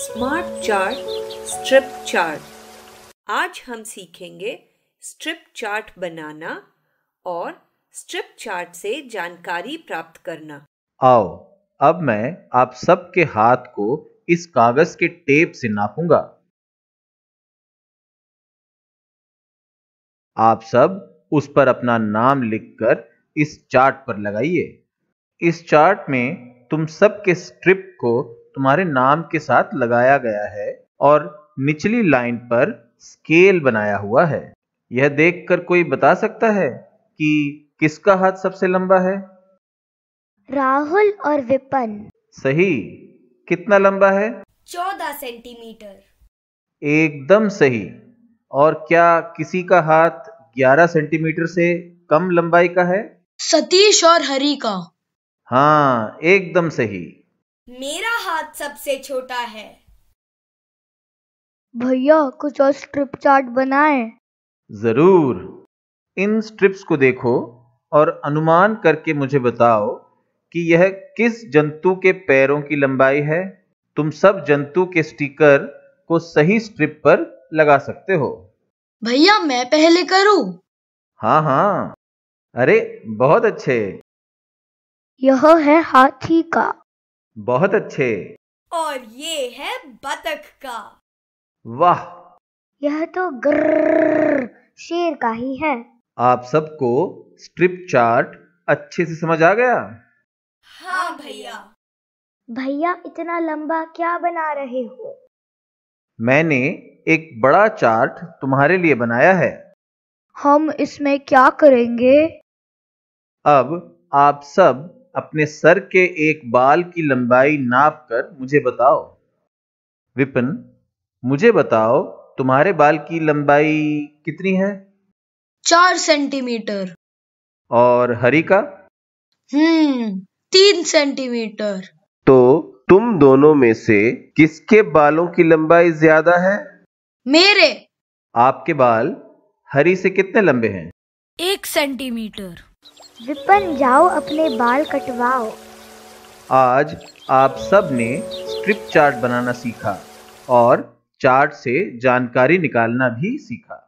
smart chart strip chart आज हम सीखेंगे स्ट्रिप चार्ट बनाना और स्ट्रिप चार्ट से जानकारी प्राप्त करना आओ अब मैं आप सबके हाथ को इस कागज के टेप से नापूंगा आप सब उस पर अपना नाम लिखकर इस चार्ट पर लगाइए इस चार्ट में तुम सबके स्ट्रिप को तुम्हारे नाम के साथ लगाया गया है और निचली लाइन पर स्केल बनाया हुआ है यह देखकर कोई बता सकता है कि किसका हाथ सबसे लंबा है राहुल और विपन सही कितना लंबा है चौदह सेंटीमीटर एकदम सही और क्या किसी का हाथ ग्यारह सेंटीमीटर से कम लंबाई का है सतीश और हरि का हाँ एकदम सही मेरा हाथ सबसे छोटा है भैया कुछ और स्ट्रिप चार्ट बनाए जरूर इन स्ट्रिप्स को देखो और अनुमान करके मुझे बताओ कि यह किस जंतु के पैरों की लंबाई है तुम सब जंतु के स्टिकर को सही स्ट्रिप पर लगा सकते हो भैया मैं पहले करूं हाँ हाँ अरे बहुत अच्छे यह है हाथी का बहुत अच्छे और ये है बतख का वाह यह तो ग्र शेर का ही है आप सबको स्ट्रिप चार्ट अच्छे से समझ आ गया हाँ भैया भैया इतना लंबा क्या बना रहे हो मैंने एक बड़ा चार्ट तुम्हारे लिए बनाया है हम इसमें क्या करेंगे अब आप सब अपने सर के एक बाल की लंबाई नाप कर मुझे बताओ विपिन मुझे बताओ तुम्हारे बाल की लंबाई कितनी है चार सेंटीमीटर और हरी का हम्म तीन सेंटीमीटर तो तुम दोनों में से किसके बालों की लंबाई ज्यादा है मेरे आपके बाल हरी से कितने लंबे हैं एक सेंटीमीटर विपन जाओ अपने बाल कटवाओ आज आप सब ने स्ट्रिप चार्ट बनाना सीखा और चार्ट से जानकारी निकालना भी सीखा